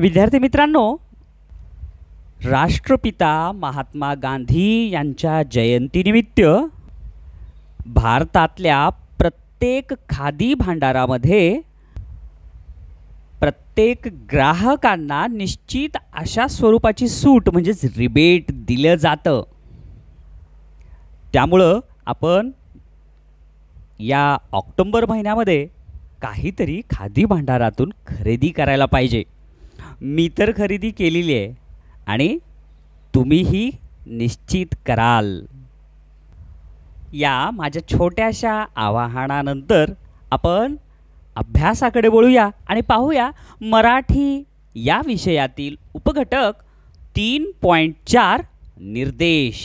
विद्यार्थी मित्रांनो राष्ट्रपिता महात्मा गांधी यांच्या जयंतीनिमित्त भारतातल्या प्रत्येक खादी भांडारामध्ये प्रत्येक ग्राहकांना निश्चित अशा स्वरूपाची सूट म्हणजेच रिबेट दिलं जातं त्यामुळं आपण या ऑक्टोबर महिन्यामध्ये काहीतरी खादी भांडारातून खरेदी करायला पाहिजे मी तर खरेदी केलेली आहे आणि तुम्हीही निश्चित कराल या माझ्या छोट्याशा आवाहनानंतर आपण अभ्यासाकडे बोलूया आणि पाहूया मराठी या विषयातील उपघटक तीन पॉईंट चार निर्देश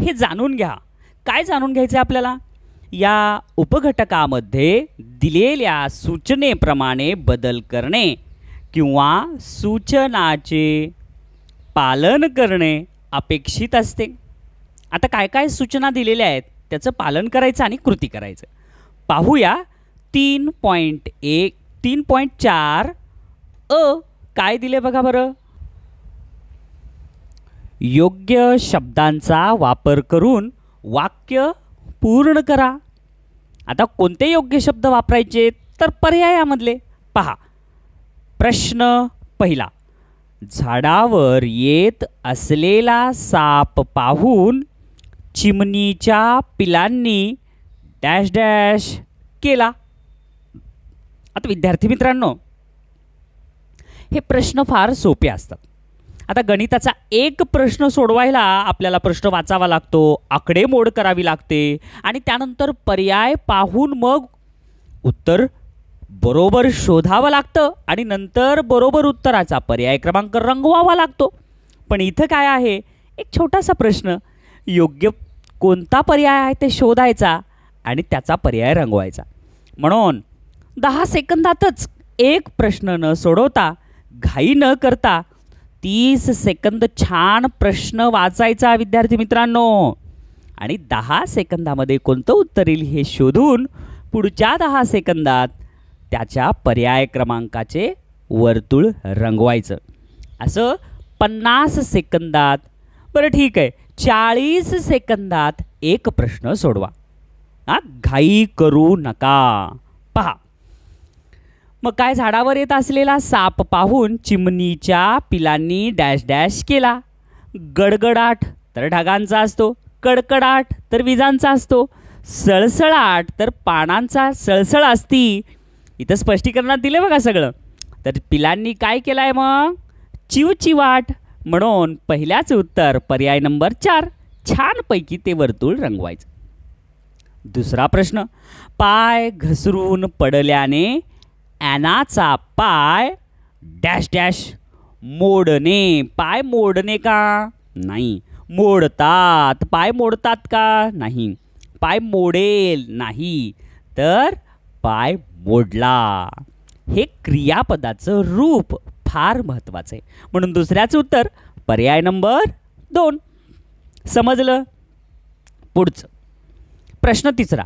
हे जाणून घ्या काय जाणून घ्यायचं आहे आपल्याला या उपघटकामध्ये दिलेल्या सूचनेप्रमाणे बदल करणे किंवा सूचनाचे पालन करणे अपेक्षित असते आता काय काय सूचना दिलेल्या आहेत त्याचं पालन करायचं आणि कृती करायचं पाहूया तीन पॉईंट एक तीन पॉईंट चार अ काय दिले बघा बरं योग्य शब्दांचा वापर करून वाक्य पूर्ण करा आता कोणते योग्य शब्द वापरायचे तर पर्यायामधले पहा प्रश्न पहिला झाडावर येत असलेला साप पाहून चिमणीच्या पिलांनी डॅश डॅश केला आता विद्यार्थी मित्रांनो हे प्रश्न फार सोपे असतात आता गणिताचा एक प्रश्न सोडवायला आपल्याला प्रश्न वाचावा लागतो आकडेमोड करावी लागते आणि त्यानंतर पर्याय पाहून मग उत्तर बरोबर शोधावं लागतं आणि नंतर बरोबर उत्तराचा पर्याय क्रमांक रंगवावा लागतो पण इथं काय आहे एक छोटासा प्रश्न योग्य कोणता पर्याय आहे ते शोधायचा आणि त्याचा पर्याय रंगवायचा म्हणून दहा सेकंदातच एक प्रश्न न सोडवता घाई न करता तीस सेकंद छान प्रश्न वाचायचा विद्यार्थी मित्रांनो आणि दहा सेकंदामध्ये कोणतं उत्तर येईल हे शोधून पुढच्या दहा सेकंदात त्याच्या पर्याय क्रमांकाचे वर्तुळ रंगवायचं असं पन्नास सेकंदात बरं ठीक आहे चाळीस सेकंदात एक प्रश्न सोडवा हा घाई करू नका पहा मग काय झाडावर येत असलेला साप पाहून चिमणीच्या पिलांनी डॅश डॅश केला गडगडाट तर ढगांचा असतो कडकडाट तर विजांचा असतो सळसळाट तर पानांचा सळसळ असती इथं स्पष्टीकरणात दिले बघा सगळं तर पिलांनी काय केलं आहे मग चिवचिवाट म्हणून पहिल्याच उत्तर पर्याय नंबर चार छानपैकी ते वर्तुळ रंगवायचं दुसरा प्रश्न पाय घसरून पडल्याने ॲनाचा पाय डॅश डॅश मोडणे पाय मोडणे का नाही मोडतात पाय मोडतात का नाही पाय मोडेल नाही तर पाय मोडला हे क्रियापदाचं रूप फार महत्त्वाचं आहे म्हणून दुसऱ्याचं उत्तर पर्याय नंबर दोन समजलं पुढचं प्रश्न तिसरा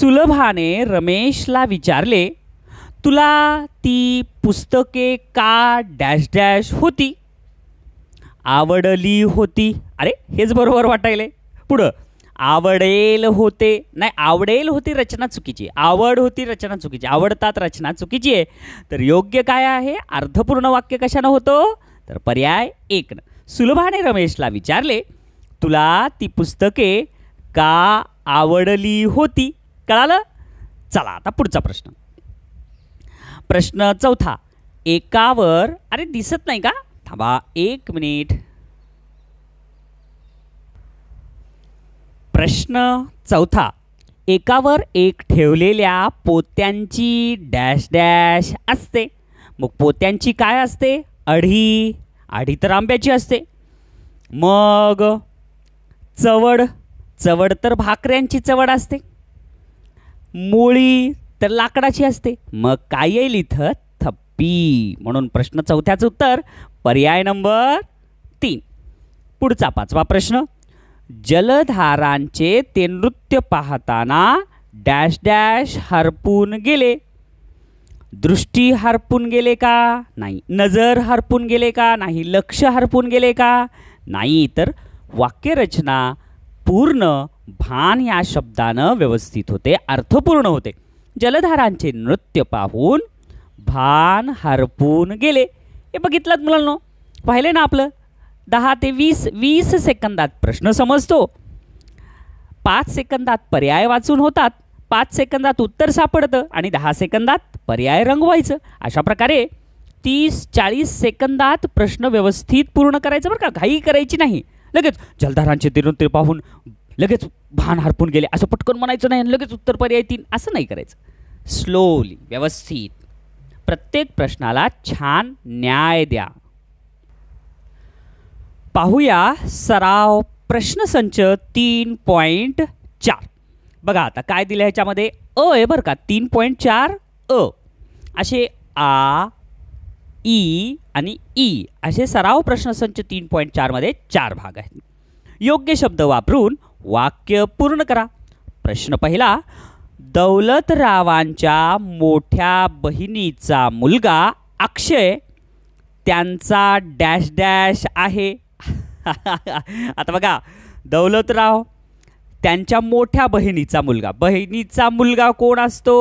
सुलभाने रमेशला विचारले तुला ती पुस्तके का डॅश डॅश होती आवडली होती अरे हेच बरोबर वाटायले पुढं आवडेल होते नाही आवडेल होती रचना चुकीची आवड होती रचना चुकीची आवडतात रचना चुकीची आहे तर योग्य काय आहे अर्थपूर्ण वाक्य कशानं होतो तर पर्याय एक सुलभाने रमेशला विचारले तुला ती पुस्तके का आवडली होती कळालं चला आता पुढचा प्रश्न प्रश्न चौथा एकावर अरे दिसत नाही का थांबा एक मिनिट प्रश्न चौथा एकावर एक ठेवलेल्या पोत्यांची डॅश डॅश असते मग पोत्यांची काय असते अढी अढी तर आंब्याची असते मग चवड चवड तर भाकऱ्यांची चवड असते मुळी तर लाकडाची असते मग काय येईल इथं थप्पी म्हणून प्रश्न चौथ्याचं उत्तर पर्याय नंबर तीन पुढचा पाचवा प्रश्न जलधारांचे ते नृत्य पाहताना डॅश डॅश हरपून गेले दृष्टी हरपून गेले का नाही नजर हरपून गेले का नाही लक्ष हरपून गेले का नाही तर वाक्यरचना पूर्ण भान या शब्दानं व्यवस्थित होते अर्थपूर्ण होते जलधारांचे नृत्य पाहून भान हरपून गेले हे बघितलात मुलांनो पाहिले ना आपलं दहा ते वीस वीस सेकंदात प्रश्न समजतो पाच सेकंदात पर्याय वाचून होतात पाच सेकंदात उत्तर सापडतं आणि दहा सेकंदात पर्याय रंगवायचं अशा प्रकारे तीस चाळीस सेकंदात प्रश्न व्यवस्थित पूर्ण करायचं बरं का घाई करायची नाही लगेच जलधारांचे दिनोत्तरी पाहून लगेच भान हरपून गेले असं पटकन म्हणायचं नाही लगेच उत्तर पर्याय तीन असं नाही करायचं स्लोली व्यवस्थित प्रत्येक प्रश्नाला छान न्याय द्या पाहूया सराव प्रश्नसंच तीन पॉईंट चार बघा आता काय दिलं ह्याच्यामध्ये अ आहे बरं का तीन पॉईंट चार अ असे आ ई आणि ई असे सराव प्रश्नसंच तीन पॉईंट चारमध्ये चार भाग आहेत योग्य शब्द वापरून वाक्य पूर्ण करा प्रश्न पहिला दौलतरावांच्या मोठ्या बहिणीचा मुलगा अक्षय त्यांचा डॅश डॅश आहे आता बघा दौलतराव त्यांच्या मोठ्या बहिणीचा मुलगा बहिणीचा मुलगा कोण असतो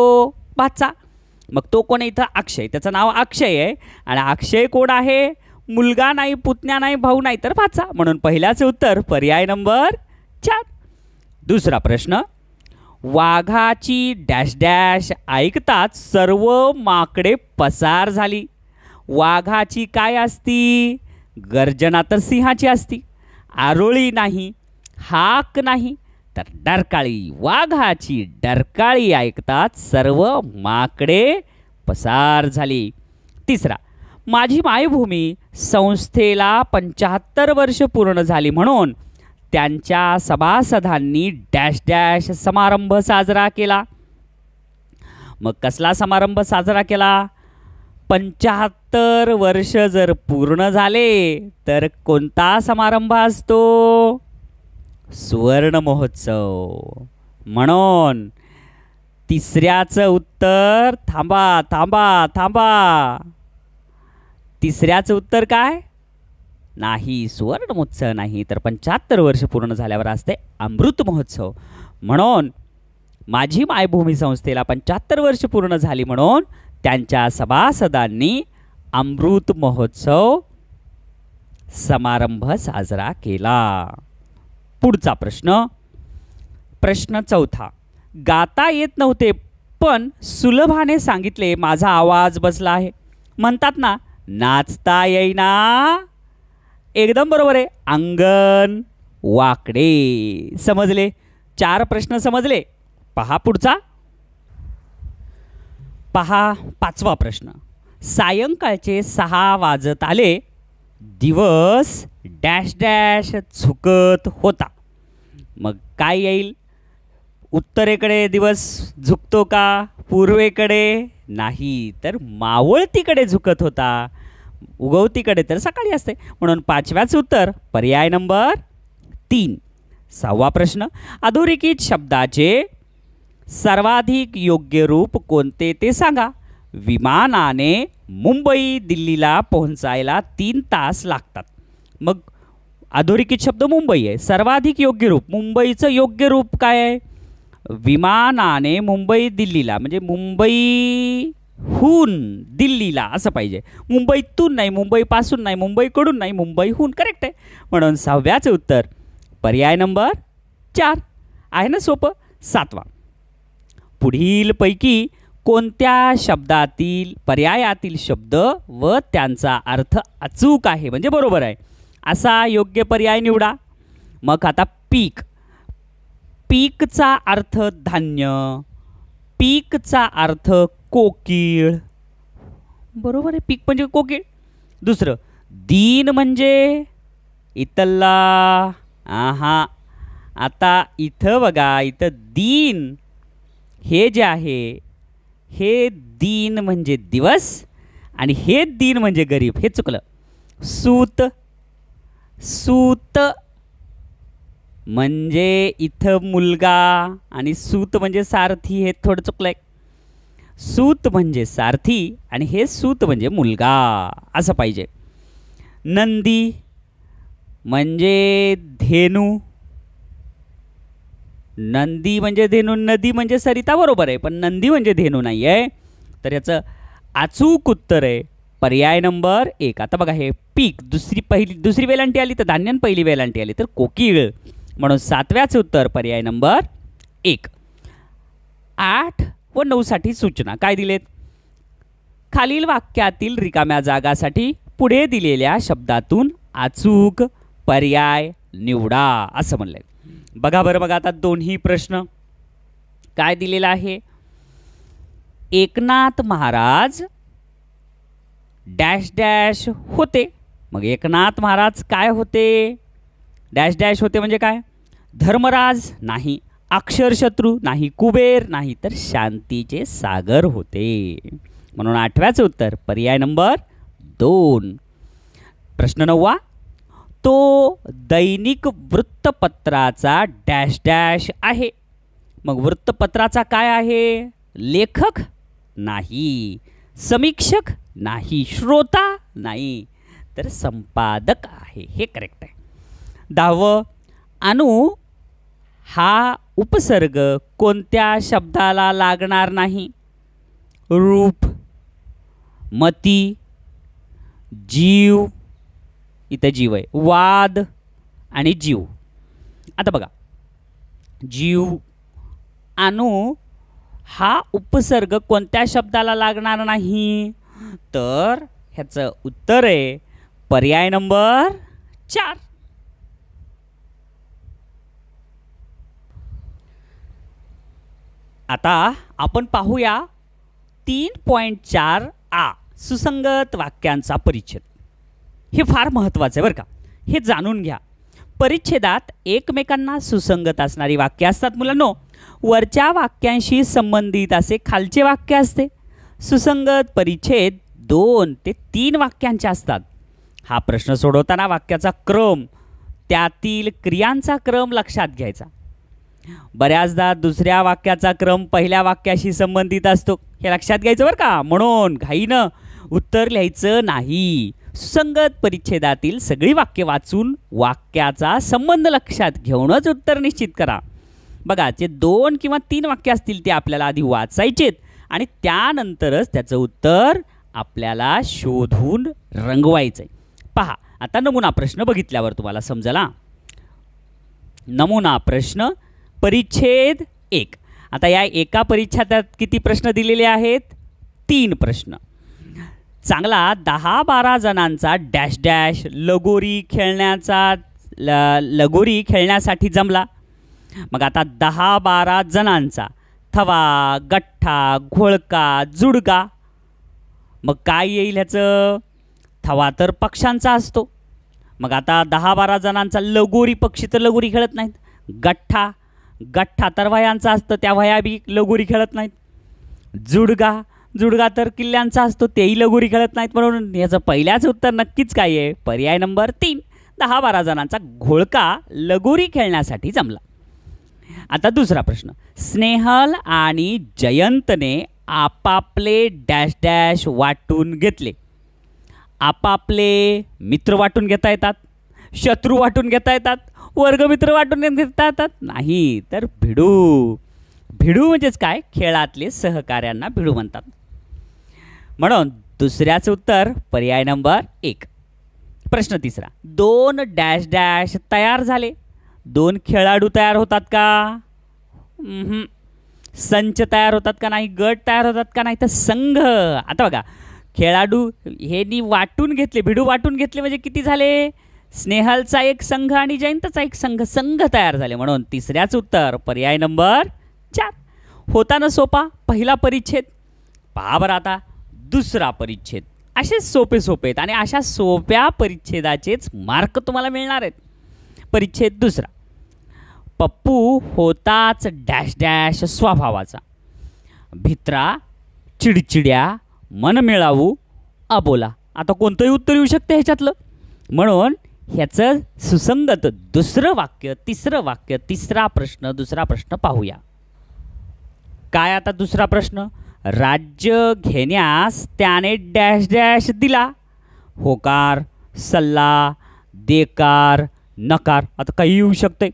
बाचा मग तो कोण इथं अक्षय त्याचं नाव अक्षय आहे आणि अक्षय कोण आहे मुलगा नाही पुतण्या नाही भाऊ नाही तर पाचा म्हणून पहिल्याचे उत्तर पर्याय नंबर चार दुसरा प्रश्न वाघाची डॅश डॅश ऐकताच सर्व माकडे पसार झाली वाघाची काय असती गर्जना तर सिंहाची असती आरोळी नाही हाक नाही तर डरकाळी वाघाची डरकाळी ऐकतात सर्व माकडे पसार झाली तिसरा माझी मायभूमी संस्थेला पंचाहत्तर वर्ष पूर्ण झाली म्हणून त्यांच्या सभासदांनी डॅश डॅश समारंभ साजरा केला मग कसला समारंभ साजरा केला पंचाहत्तर वर्ष जर पूर्ण झाले तर कोणता समारंभ असतो सुवर्ण महोत्सव म्हणून तिसऱ्याचं उत्तर थांबा थांबा थांबा तिसऱ्याचं उत्तर काय नाही सुवर्ण महोत्सव नाही तर पंच्याहत्तर वर्ष पूर्ण झाल्यावर असते अमृत महोत्सव म्हणून माझी मायभूमी संस्थेला पंच्याहत्तर वर्ष पूर्ण झाली म्हणून त्यांच्या सभासदांनी अमृत महोत्सव समारंभ साजरा केला पुढचा प्रश्न प्रश्न चौथा गाता येत नव्हते पण सुलभाने सांगितले माझा आवाज बसला आहे म्हणतात ना नाचता येईना एकदम बरोबर आहे अंगण वाकडे समजले चार प्रश्न समजले पहा पुढचा पहा पाचवा प्रश्न सायंकाळचे सहा वाजत आले दिवस डॅश डॅश झुकत होता मग काय येईल उत्तरेकडे दिवस झुकतो का पूर्वेकडे नाही तर मावळतीकडे झुकत होता उगवतीकडे तर सकाळी असते म्हणून पाचव्याच उत्तर पर्याय नंबर तीन सहावा प्रश्न अधोरेखित शब्दाचे सर्वाधिक योग्य रूप कोणते ते सांगा विमानाने मुंबई दिल्लीला पोहोचायला तीन तास लागतात मग अधोरेखित शब्द मुंबई आहे सर्वाधिक योग्य रूप मुंबईचं योग्य रूप काय आहे विमानाने मुंबई दिल्लीला म्हणजे मुंबईहून दिल्लीला असं पाहिजे मुंबईतून नाही मुंबईपासून नाही मुंबईकडून नाही मुंबईहून करेक्ट आहे म्हणून सहाव्याचं उत्तर पर्याय नंबर चार आहे ना सोपं सातवा पुढीलपैकी कोणत्या शब्दातील पर्यायातील शब्द व त्यांचा अर्थ अचूक आहे म्हणजे बरोबर आहे असा योग्य पर्याय निवडा मग आता पीक पीकचा अर्थ धान्य पीकचा अर्थ कोकिळ बरोबर आहे पीक म्हणजे कोकिळ दुसरं दीन म्हणजे इतल्ला आहा आता इथं बघा इथं दीन हे जे आहे हे दिन म्हणजे दिवस आणि हे दिन म्हणजे गरीब हे चुकलं सूत सूत म्हणजे इथं मुलगा आणि सूत म्हणजे सारथी हे थोडं चुकलं आहे सूत म्हणजे सारथी आणि हे सूत म्हणजे मुलगा असं पाहिजे नंदी म्हणजे धेनू नंदी म्हणजे धेनू नदी म्हणजे सरिता बरोबर आहे पण नंदी म्हणजे धेनू नाही आहे तर याचं अचूक उत्तर आहे पर्याय नंबर एक आता बघा हे पीक दुसरी पहिली दुसरी वेलांटी आली तर धान्यन पहिली वेलांटी आली तर कोकिळ म्हणून सातव्याचं उत्तर पर्याय नंबर एक आठ व नऊसाठी सूचना काय दिलेत खालील वाक्यातील रिकाम्या जागासाठी पुढे दिलेल्या शब्दातून अचूक पर्याय निवडा असं म्हणलं बघा बरं बघा आता दोन्ही प्रश्न काय दिलेला आहे एकनाथ महाराज डॅश डॅश होते मग एकनाथ महाराज काय होते डॅश डॅश होते म्हणजे काय धर्मराज नाही अक्षरशत्रू नाही कुबेर नाही तर शांतीचे सागर होते म्हणून आठव्याचं उत्तर पर्याय नंबर दोन प्रश्न नववा तो दैनिक वृत्तपत्राचा डॅश डॅश आहे मग वृत्तपत्राचा काय आहे लेखक नाही समीक्षक नाही श्रोता नाही तर संपादक आहे हे करेक्ट आहे दहावं अनु हा उपसर्ग कोणत्या शब्दाला लागणार नाही रूप मती जीव इथं जीव आहे वाद आणि जीव आता बघा जीव अनु हा उपसर्ग कोणत्या शब्दाला लागणार नाही तर ह्याचं उत्तर आहे पर्याय नंबर चार आता आपण पाहूया तीन पॉईंट चार आ सुसंगत वाक्यांचा परिच्छेद हे फार महत्त्वाचं आहे बरं का हे जाणून घ्या परिच्छेदात एकमेकांना सुसंगत असणारी वाक्य असतात मुलांनो वरच्या वाक्यांशी संबंधित असे खालचे वाक्य असते सुसंगत परिच्छेद दोन ते तीन वाक्यांचे असतात हा प्रश्न सोडवताना वाक्याचा क्रम त्यातील क्रियांचा क्रम लक्षात घ्यायचा बऱ्याचदा दुसऱ्या वाक्याचा क्रम पहिल्या वाक्याशी संबंधित असतो हे लक्षात घ्यायचं बरं का म्हणून घाईनं उत्तर लिहायचं नाही सुसंगत परिच्छेदातील सगळी वाक्य वाचून वाक्याचा संबंध लक्षात घेऊनच उत्तर निश्चित करा बघा जे दोन किंवा तीन वाक्य असतील ते आपल्याला आधी वाचायचेत आणि त्यानंतरच त्याचं उत्तर आपल्याला शोधून रंगवायचं आहे पहा आता नमुना प्रश्न बघितल्यावर तुम्हाला समजला नमुना प्रश्न परिच्छेद एक आता या एका परिच्छेदात किती प्रश्न दिलेले आहेत तीन प्रश्न चांगला दहा बारा जणांचा डॅश डॅश लगोरी खेळण्याचा ल लगोरी खेळण्यासाठी जमला मग आता दहा बारा जणांचा थवा गठ्ठा घोळका जुडगा मग काय येईल ह्याचं थवा तर पक्ष्यांचा असतो मग आता दहा बारा जणांचा लगोरी पक्षी तर लगोरी खेळत नाहीत गठ्ठा गठ्ठा तर वयांचा असतं त्या वयाबी लगोरी खेळत नाहीत जुडगा जुडगा तर किल्ल्यांचा असतो तेही लगोरी खेळत नाहीत म्हणून याचं पहिल्याच उत्तर नक्कीच काय आहे पर्याय नंबर तीन दहा बारा जणांचा घोळका लगोरी खेळण्यासाठी जमला आता दुसरा प्रश्न स्नेहल आणि जयंतने आपापले डॅश डॅश वाटून घेतले आपापले मित्र वाटून घेता येतात शत्रू वाटून घेता येतात वर्गमित्र वाटून घेता येतात नाही तर भिडू भिडू म्हणजेच काय खेळातले सहकार्यांना भिडू म्हणतात म्हणून दुसऱ्याचं उत्तर पर्याय नंबर एक प्रश्न तिसरा दोन डॅश डॅश तयार झाले दोन खेळाडू तयार होतात का संच तयार होतात का नाही गट तयार होतात का नाही तर संघ आता बघा खेळाडू हेनी वाटून घेतले भिडू वाटून घेतले म्हणजे किती झाले स्नेहलचा एक संघ आणि जयंतचा एक संघ संघ तयार झाले म्हणून तिसऱ्याचं उत्तर पर्याय नंबर चार होताना सोपा पहिला परिच्छेद पहा बरं आता दुसरा परिच्छेद असे सोपे सोपे आहेत आणि अशा सोप्या परिच्छेदाचेच मार्क तुम्हाला मिळणार आहेत परिच्छेद दुसरा पप्पू होताच डॅश डॅश स्वभावाचा भित्रा चिडचिड्या मन मिळावू अबोला आता कोणतंही उत्तर येऊ शकतं ह्याच्यातलं म्हणून ह्याचं सुसंगत दुसरं वाक्य तिसरं वाक्य तिसरा प्रश्न दुसरा प्रश्न पाहूया काय आता दुसरा प्रश्न राज्य घेण्यास त्याने डॅश डॅश दिला होकार सल्ला देकार नकार आता काही येऊ शकते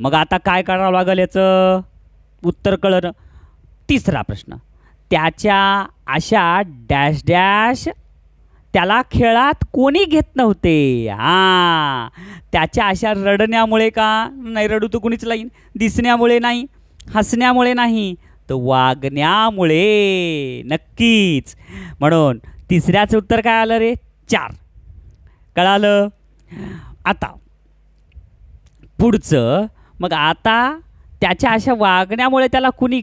मग आता काय करावं लागेल याचं उत्तर कळलं तिसरा प्रश्न त्याच्या अशा डॅश डॅश त्याला खेळात कोणी घेत नव्हते हां त्याच्या अशा रडण्यामुळे का नाही रडू तर कुणीच लाईन दिसण्यामुळे नाही हसण्यामुळे नाही तो वागण्यामुळे नक्कीच म्हणून तिसऱ्याचं उत्तर काय आलं रे चार कळालं आता पुढचं मग आता त्याच्या अशा वागण्यामुळे त्याला कुणी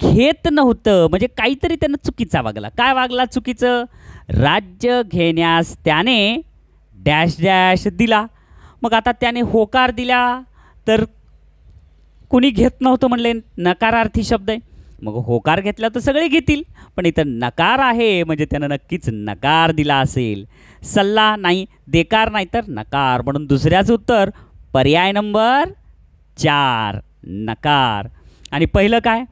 घेत नव्हतं म्हणजे काहीतरी त्यानं चुकीचा वागला काय वागला चुकीचं राज्य घेण्यास त्याने डॅश डॅश दिला मग आता त्याने होकार दिला तर कुणी घेत नव्हतं म्हणले नकारार्थी शब्द आहे मग होकार घेतला तर सगळे घेतील पण इथं नकार आहे म्हणजे त्यानं नक्कीच नकार दिला असेल सल्ला नाही देकार नाही तर नकार म्हणून दुसऱ्याचं उत्तर पर्याय नंबर चार नकार आणि पहिलं काय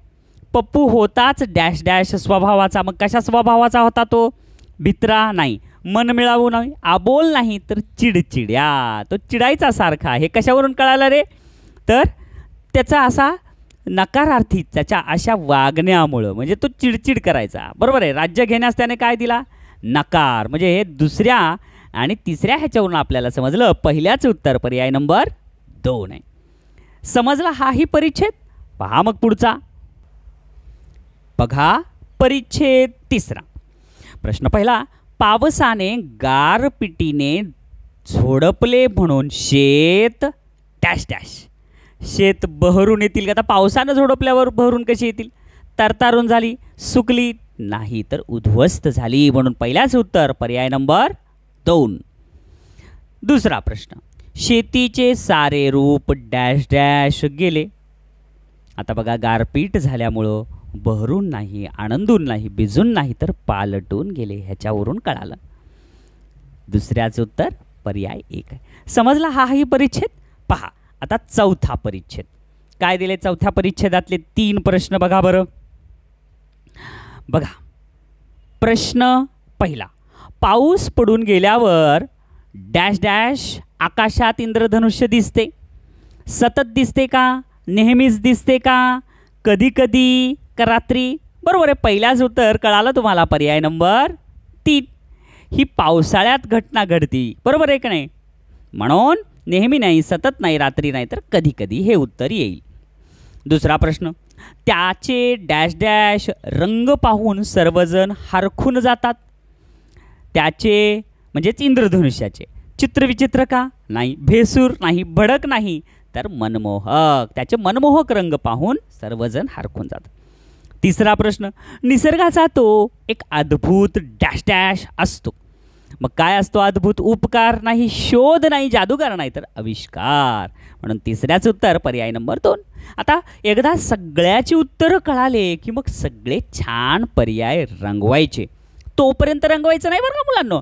पप्पू होताच डॅश डॅश स्वभावाचा मग कशा स्वभावाचा होता तो भित्रा नाही मन मिळावू नाही आबोल नाही तर चिडचिड्या तो चिडायचा सारखा हे कशावरून कळालं रे तर त्याचा असा नकारार्थी त्याच्या अशा वागण्यामुळं म्हणजे तो चिडचिड करायचा बरोबर आहे राज्य घेण्यास त्याने काय दिला नकार म्हणजे हे दुसऱ्या आणि तिसऱ्या ह्याच्यावरून आपल्याला समजलं पहिल्याच उत्तर पर्याय नंबर दोन आहे समजला हाही परिच्छेद पहा मग पुढचा बघा परिच्छेद तिसरा प्रश्न पहिला पावसाने गारपिटीने झोडपले म्हणून शेत डॅश डॅश शेत बहरून येतील का आता पावसानं झोडपल्यावर बहरून कशी येतील तरतारून झाली सुकली नाही तर उद्ध्वस्त झाली म्हणून पहिल्याच उत्तर पर्याय नंबर दोन दुसरा प्रश्न शेतीचे सारे रूप डॅश डॅश गेले आता बघा गारपीट झाल्यामुळं बहरून नाही आनंदून नाही बिजून नाही तर पालटून गेले ह्याच्यावरून कळालं दुसऱ्याचं उत्तर पर्याय एक आहे समजला हाही परिच्छेद पहा आता चौथा परिच्छेद काय दिले चौथ्या परिच्छेदातले तीन प्रश्न बघा बरं बघा प्रश्न पहिला पाऊस पडून गेल्यावर डॅश डॅश आकाशात इंद्रधनुष्य दिसते सतत दिसते का नेहमीच दिसते का कधी कधी का रात्री बरोबर आहे पहिलाच उत्तर कळालं तुम्हाला पर्याय नंबर तीन ही पावसाळ्यात घटना घडती बरोबर आहे का नाही म्हणून नेहमी नाही सतत नाही रात्री नाही तर कधीकधी हे उत्तर येईल दुसरा प्रश्न त्याचे डॅश डॅश रंग पाहून सर्वजण हरखून जातात त्याचे म्हणजेच इंद्रधनुष्याचे चित्रविचित्र का नाही भेसूर नाही भडक नाही तर मनमोहक त्याचे मनमोहक रंग पाहून सर्वजण हरखून जातात तिसरा प्रश्न निसर्गाचा तो एक अद्भुत डॅश डॅश असतो मग काय असतो अद्भुत उपकार नाही शोध नाही जादूगार नाही तर आविष्कार म्हणून तिसऱ्याच उत्तर पर्याय नंबर दोन आता एकदा सगळ्याची उत्तरं कळाले की मग सगळे छान पर्याय रंगवायचे तोपर्यंत रंगवायचं नाही बरं का मुलांना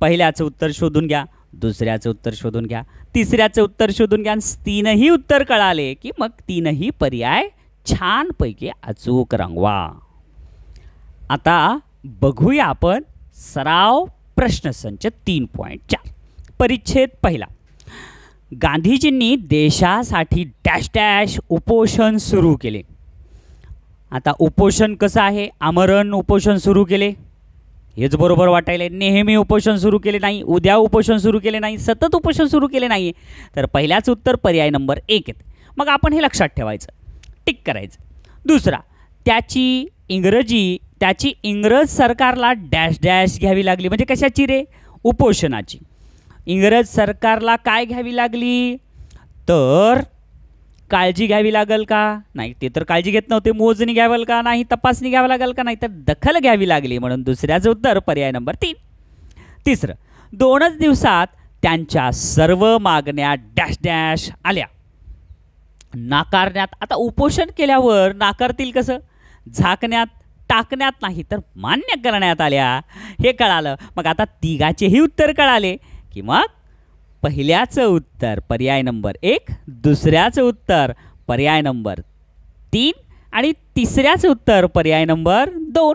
पहिल्याचं उत्तर शोधून घ्या दुसऱ्याचं उत्तर शोधून घ्या तिसऱ्याचं उत्तर शोधून घ्या तीनही उत्तर कळाले की मग तीनही पर्याय छानपैकी अचूक रंगवा आता बघूया आपण सराव प्रश्नसंच तीन पॉईंट चार परिच्छेद पहिला गांधीजींनी देशासाठी डॅश डॅश उपोषण सुरू केले आता उपोषण कसं आहे आमरण उपोषण सुरू केले हेच बरोबर वाटायला नेहमी उपोषण सुरू केले नाही उद्या उपोषण सुरू केले नाही सतत उपोषण सुरू केले नाही तर पहिल्याच उत्तर पर्याय नंबर एक आहेत मग आपण हे लक्षात ठेवायचं टिक करायचं दुसरा त्याची इंग्रजी त्याची इंग्रज सरकारला डॅश डॅश घ्यावी लागली म्हणजे कशाची रे उपोषणाची इंग्रज सरकारला काय घ्यावी लागली तर काळजी घ्यावी लागल का नाही ते तर काळजी घेत नव्हते मोजणी घ्यावं का नाही तपासणी घ्यावी लागेल का नाही तर दखल घ्यावी लागली म्हणून दुसऱ्याचं उत्तर पर्याय नंबर तीन तिसरं दोनच दिवसात त्यांच्या सर्व मागण्या डॅश डॅश आल्या नाकारण्यात आता उपोषण केल्यावर नाकारतील कसं झाकण्यात टाकण्यात नाही तर मान्य करण्यात आल्या हे कळालं मग आता तिघाचेही उत्तर कळाले की मग पहिल्याचं उत्तर पर्याय नंबर एक दुसऱ्याचं उत्तर पर्याय नंबर तीन आणि तिसऱ्याचं उत्तर पर्याय नंबर दोन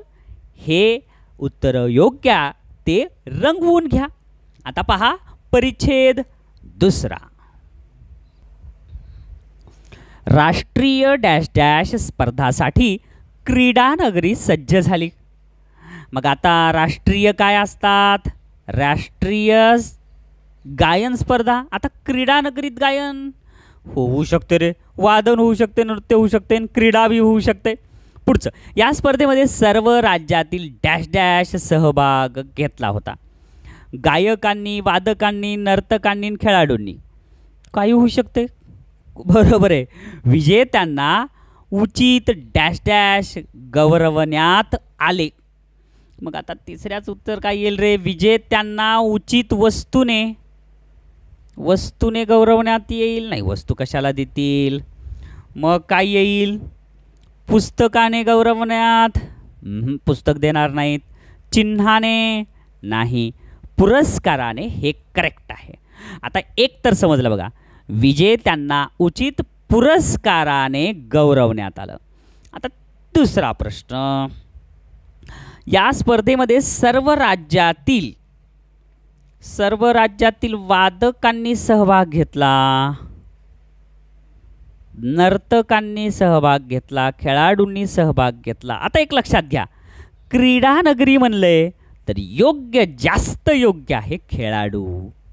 हे उत्तर योग्य ते रंगवून घ्या आता पहा परिच्छेद दुसरा राष्ट्रीय डॅश डॅश स्पर्धासाठी क्रीडानगरी सज्ज झाली मग आता राष्ट्रीय काय असतात राष्ट्रीय गायन स्पर्धा आता क्रीडानगरीत गायन होऊ शकते रे वादन होऊ शकते नृत्य होऊ शकते क्रीडाबी होऊ शकते पुढचं या स्पर्धेमध्ये सर्व राज्यातील डॅश डॅश सहभाग घेतला होता गायकांनी वादकांनी नर्तकांनी खेळाडूंनी काही होऊ शकते बरोबर आहे विजेत्यांना उचित डॅश डॅश गौरवण्यात आले मग आता तिसऱ्याच उत्तर काय येईल रे त्यांना उचित वस्तूने वस्तूने गौरवण्यात येईल नाही वस्तू कशाला देतील मग काय येईल पुस्तकाने गौरवण्यात पुस्तक देणार नाहीत चिन्हाने नाही पुरस्काराने हे करेक्ट आहे आता एक तर समजलं बघा त्यांना उचित पुरस्काराने गौरवण्यात आलं आता दुसरा प्रश्न या स्पर्धेमध्ये सर्व राज्यातील सर्व राज्यातील वादकांनी सहभाग घेतला नर्तकांनी सहभाग घेतला खेळाडूंनी सहभाग घेतला आता एक लक्षात घ्या क्रीडानगरी म्हणले तर योग्य जास्त योग्य आहे खेळाडू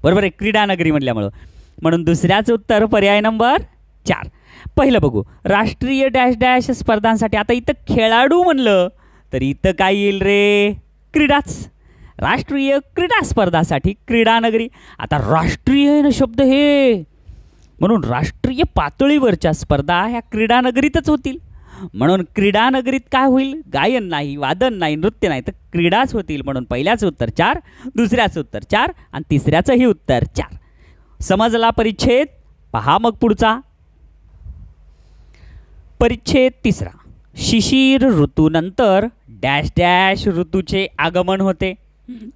बरोबर आहे क्रीडानगरी म्हणल्यामुळं म्हणून दुसऱ्याच उत्तर पर्याय नंबर चार पहिलं बघू राष्ट्रीय डॅश डॅश स्पर्धांसाठी आता इथं खेळाडू म्हणलं तर इथं काय येईल रे क्रीडाच राष्ट्रीय क्रीडा स्पर्धासाठी क्रीडानगरी आता राष्ट्रीय शब्द हे म्हणून राष्ट्रीय पातळीवरच्या स्पर्धा ह्या क्रीडानगरीतच होतील म्हणून क्रीडानगरीत काय होईल गायन नाही वादन नाही नृत्य नाही तर क्रीडाच होतील म्हणून पहिल्याचं उत्तर चार दुसऱ्याचं उत्तर चार आणि तिसऱ्याचंही उत्तर चार समजला परिच्छेद पहा मग पुढचा परिच्छेद तिसरा शिशिर ऋतूनंतर डॅश डॅश ऋतूचे आगमन होते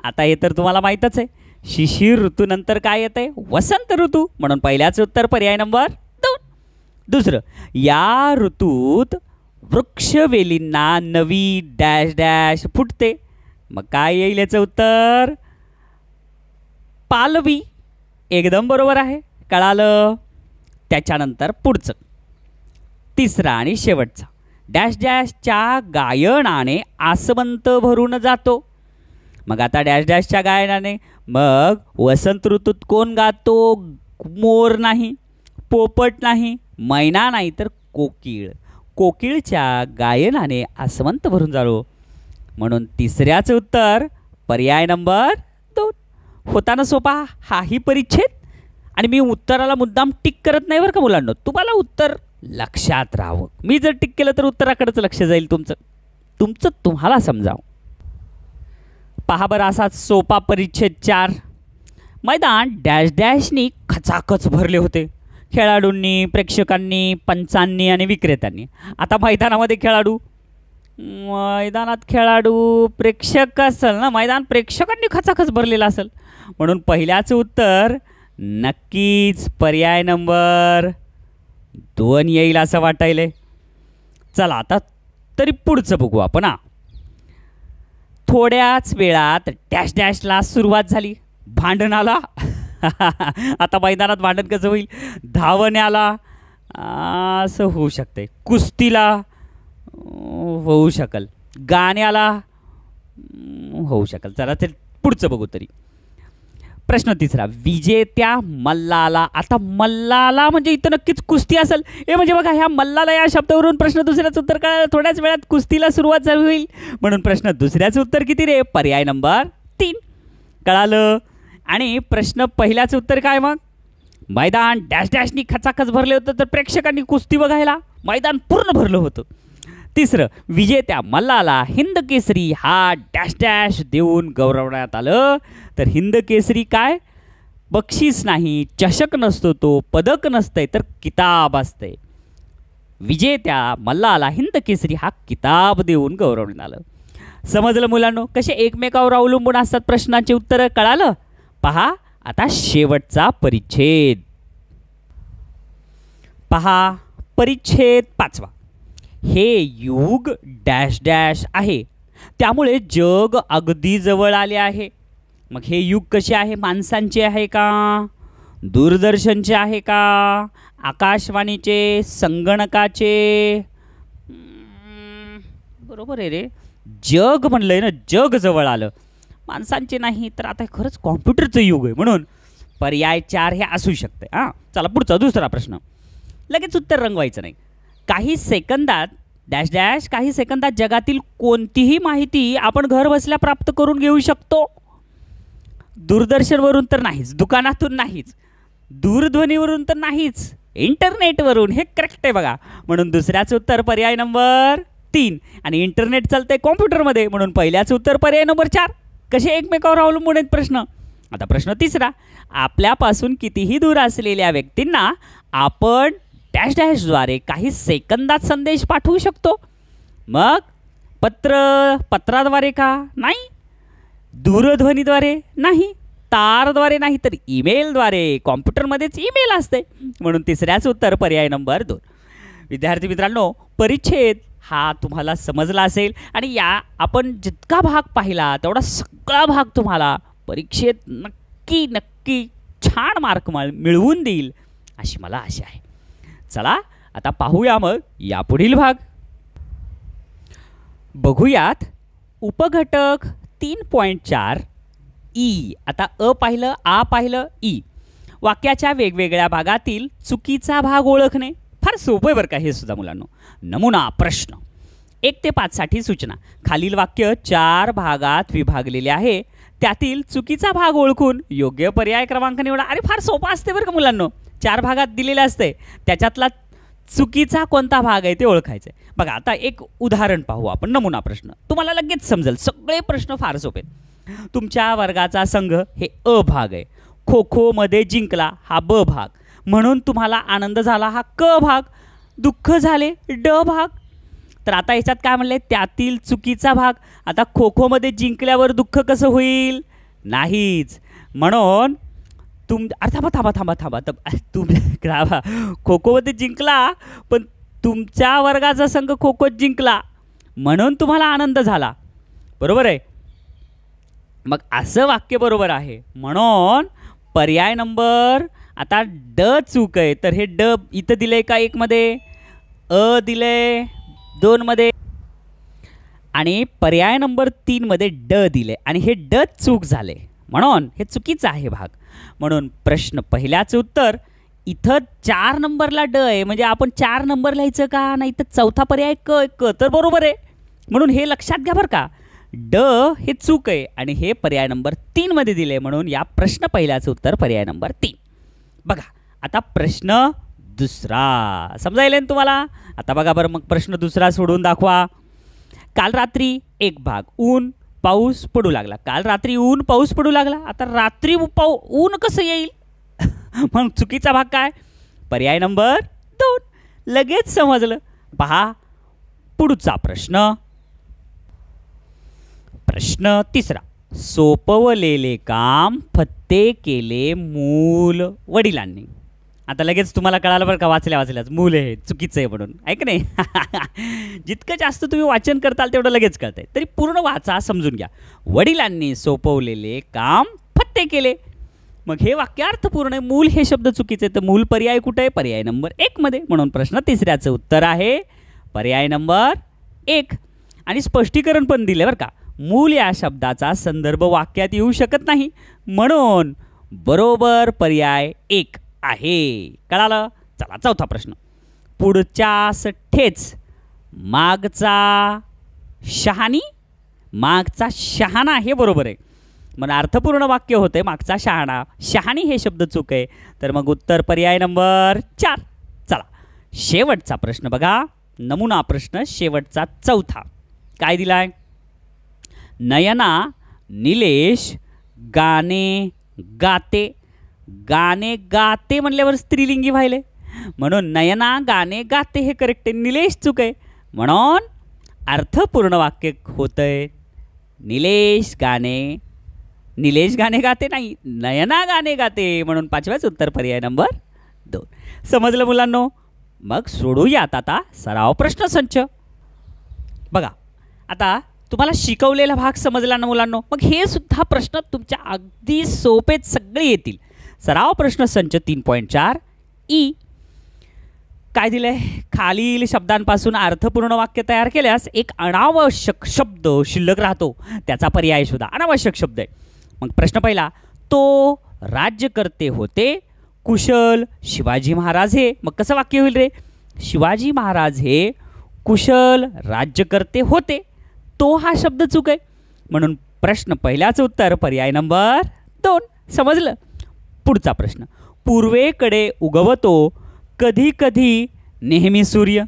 आता हे तर तुम्हाला माहीतच आहे शिशिर ऋतूनंतर काय आहे वसंत ऋतू म्हणून पहिल्याचं उत्तर पर्याय नंबर दोन दुसरं या ऋतूत वृक्षवेलींना नवी डॅश डॅश फुटते मग काय येईल याचं उत्तर पालवी एकदम बरोबर आहे कळालं त्याच्यानंतर पुढचं तिसरा आणि शेवटचा डॅश डॅशच्या गायनाने आसवंत भरून जातो मग आता डॅश डॅशच्या गायनाने मग वसंत ऋतूत कोण गातो मोर नाही पोपट नाही मैना नाही तर कोकिळ कोकिळच्या गायनाने आसवंत भरून जालो म्हणून तिसऱ्याचं उत्तर पर्याय नंबर दोन होताना सोपा हाही परिच्छेद आणि मी उत्तराला मुद्दाम टिक करत नाही बरं का मुलांना तुम्हाला उत्तर लक्षात राहावं मी जर टिक केलं तर उत्तराकडंच लक्ष जाईल तुमचं तुमचं तुम्हाला समजावं पहा बरं असा सोपा परिच्छेद चार मैदान डॅश डॅशनी खचाखच भरले होते खेळाडूंनी प्रेक्षकांनी पंचांनी आणि विक्रेत्यांनी आता मैदानामध्ये खेळाडू मैदानात खेळाडू प्रेक्षक असेल ना मैदान प्रेक्षकांनी खचाखच भरलेलं असेल म्हणून पहिल्याचं उत्तर नक्कीच पर्याय नंबर दोन येईल असं वाटायलंय चला आता तरी पुढचं बघू आपण हा थोड्याच वेळात डॅश डॅशला सुरुवात झाली भांडणाला आता मैदानात भांडण कसं होईल धावण्याला असं होऊ शकतंय कुस्तीला होऊ शकल गाण्याला होऊ शकल चला तर पुढचं बघू तरी प्रश्न तिसरा विजेत्या मल्लाला आता मल्लाला म्हणजे इथं नक्कीच कुस्ती असेल हे म्हणजे बघा ह्या मल्लाला या शब्दावरून प्रश्न दुसऱ्याचं उत्तर काय थोड्याच वेळात कुस्तीला सुरुवात होईल म्हणून प्रश्न दुसऱ्याचं उत्तर किती रे पर्याय नंबर तीन कळालं आणि प्रश्न पहिल्याचं उत्तर काय मग मैदान डॅश डॅशनी खचाखच भरले होतं तर प्रेक्षकांनी कुस्ती बघायला मैदान पूर्ण भरलं होतं तिसरं विजेत्या मल्लाला हिंद केसरी हा डॅश डॅश देऊन गौरवण्यात आलं तर हिंद केसरी काय बक्षीस नाही चषक नसतो तो पदक नसतंय तर किताब असतंय विजेत्या मल्लाला हिंद केसरी हा किताब देऊन गौरवण्यात आलं समजलं मुलांनो कसे एकमेकावर अवलंबून असतात प्रश्नाचे उत्तरं कळालं पहा आता शेवटचा परिच्छेद पहा परिच्छेद पाचवा हे युग डॅश डॅश आहे त्यामुळे जग अगदी जवळ आले आहे मग हे युग कसे आहे माणसांचे आहे का दूरदर्शनचे आहे का आकाशवाणीचे संगणकाचे बरोबर आहे रे जग म्हणलं आहे ना जग जवळ आलं माणसांचे नाही तर आता खरंच कॉम्प्युटरचं युग आहे म्हणून पर्याय चार हे असू शकते हां चला पुढचा दुसरा प्रश्न लगेच उत्तर रंगवायचं नाही काही सेकंदात डॅश डॅश काही सेकंदात जगातील कोणतीही माहिती आपण घर बसल्या प्राप्त करून घेऊ शकतो दूरदर्शनवरून तर नाहीच दुकानातून नाहीच दूरध्वनीवरून तर नाहीच इंटरनेटवरून हे करेक्ट आहे बघा म्हणून दुसऱ्याचं उत्तर पर्याय नंबर तीन आणि इंटरनेट चालतंय कॉम्प्युटरमध्ये म्हणून पहिल्याचं उत्तर पर्याय नंबर चार कसे एकमेकावर अवलंबून आहेत प्रश्न आता प्रश्न तिसरा आपल्यापासून कितीही दूर असलेल्या व्यक्तींना आपण डॅश डॅशद्वारे काही सेकंदात संदेश पाठवू शकतो मग पत्र पत्राद्वारे का नाही दूरध्वनीद्वारे नाही तारद्वारे नाही तर ईमेलद्वारे कॉम्प्युटरमध्येच ईमेल असते म्हणून तिसऱ्याच उत्तर पर्याय नंबर दोन विद्यार्थी मित्रांनो परिच्छेद हा तुम्हाला समजला असेल आणि या आपण जितका भाग पाहिला तेवढा सगळा भाग तुम्हाला परीक्षेत नक्की नक्की छान मार्क मिळवून देईल अशी मला आशा आहे चला आता पाहूया मग यापुढील भाग बघूयात उपघटक तीन पॉईंट चार ई आता अ पाहिलं आ पाहिलं ई वाक्याच्या वेगवेगळ्या भागातील चुकीचा भाग ओळखणे फार सोपं बरं का हे सुद्धा मुलांनो नमुना प्रश्न एक ते पाचसाठी सूचना खालील वाक्य चार भागात विभागलेले आहे त्यातील चुकीचा भाग ओळखून योग्य पर्याय क्रमांक निवडा अरे फार सोपा असते बरं का मुलांनो चार भागात दिलेले असते त्याच्यातला चुकीचा कोणता भाग आहे ते ओळखायचं आहे बघा आता एक उदाहरण पाहू आपण नमुना प्रश्न तुम्हाला लगेच समजेल सगळे प्रश्न फार सोपे तुमच्या वर्गाचा संघ हे अ भाग आहे खो खोमध्ये जिंकला हा ब भाग म्हणून तुम्हाला आनंद झाला हा क भाग दुःख झाले ड भाग तर आता ह्याच्यात काय म्हणले त्यातील चुकीचा भाग आता खो खोमध्ये जिंकल्यावर दुःख कसं होईल नाहीच म्हणून तुम अरे थांबा थांबा थांबा थांबा तर तुम राहा खो खोमध्ये जिंकला पण तुमच्या वर्गाचा संघ खो खोत जिंकला म्हणून तुम्हाला आनंद झाला बरोबर आहे मग असं वाक्य बरोबर आहे म्हणून पर्याय नंबर आता ड चूक आहे तर हे ड इथं दिलंय का का एकमध्ये अ दिले दोन दोनमध्ये आणि पर्याय नंबर तीनमध्ये ड दिले आणि हे ड चूक झाले म्हणून हे चुकीचं आहे भाग म्हणून प्रश्न पहिल्याचं उत्तर इथं चार नंबरला ड आहे म्हणजे आपण चार नंबर लिहायचं का नाही तर चौथा पर्याय क क तर बरोबर आहे म्हणून हे लक्षात घ्या बरं का ड हे चूक आहे आणि हे पर्याय नंबर तीनमध्ये दिले म्हणून या प्रश्न पहिल्याचं उत्तर पर्याय नंबर तीन बघा आता प्रश्न दुसरा समजायला ना तुम्हाला आता बघा बरं मग प्रश्न दुसरा सोडून दाखवा काल रात्री एक भाग ऊन पाऊस पडू लागला काल रात्री ऊन पाऊस पडू लागला आता रात्री पाऊ ऊन कसं येईल मग चुकीचा भाग काय पर्याय नंबर दोन लगेच समजलं पहा पुढचा प्रश्न प्रश्न तिसरा सोपवलेले काम फत्ते केले मूल वडिलांनी आता लगेच तुम्हाला कळालं बरं का वाचल्या वाचल्याच मूल हे चुकीचं आहे म्हणून ऐक नाही जितकं जास्त तुम्ही वाचन करताल तेवढं लगेच कळतंय तरी पूर्ण वाचा समजून घ्या वडिलांनी सोपवलेले काम फत्ते केले मग हे वाक्य अर्थपूर्ण आहे मूल हे शब्द चुकीचे तर मूल पर्याय कुठे आहे पर्याय नंबर एकमध्ये म्हणून प्रश्न तिसऱ्याचं उत्तर आहे पर्याय नंबर एक आणि स्पष्टीकरण पण दिले बरं का मूल या शब्दाचा संदर्भ वाक्यात येऊ शकत नाही म्हणून बरोबर पर्याय एक आहे कळालं चला चौथा प्रश्न पुढच्या ठेच मागचा शहाणी मागचा शहाणा हे बरोबर आहे मग अर्थपूर्ण वाक्य होते मागचा शहाणा शहाणी हे शब्द चूक आहे तर मग उत्तर पर्याय नंबर चार चला शेवटचा प्रश्न बघा नमुना प्रश्न शेवटचा चौथा काय दिलाय नयना निलेश गाणे गाते गाणे गाते म्हणल्यावर स्त्रीलिंगी व्हायले म्हणून नयना गाणे गाते हे करेक्ट आहे निलेश चुक आहे म्हणून अर्थपूर्ण वाक्य होतं आहे निलेश गाणे निलेश गाणे गाते नाही नयना गाणे गाते म्हणून पाचव्याच उत्तर पर्याय नंबर दोन समजलं मुलांनो मग सोडूयात आता सराव प्रश्न संच बघा आता तुम्हाला शिकवलेला भाग समजला ना मुलांनो मग हे सुद्धा प्रश्न तुमच्या अगदी सोपेत सगळे येतील सराव प्रश्न संच तीन पॉईंट चार ई काय दिलं आहे खालील शब्दांपासून अर्थपूर्ण वाक्य तयार केल्यास एक अनावश्यक शब्द शिल्लक राहतो त्याचा पर्याय शोधा अनावश्यक शब्द आहे मग प्रश्न पहिला तो राज्यकर्ते होते कुशल शिवाजी महाराज हे मग कसं वाक्य होईल रे शिवाजी महाराज हे कुशल राज्यकर्ते होते तो हा शब्द चुक आहे म्हणून प्रश्न पहिल्याचं उत्तर पर्याय नंबर दोन समजलं पुढचा प्रश्न पूर्वेकडे उगवतो कधी कधी नेहमी सूर्य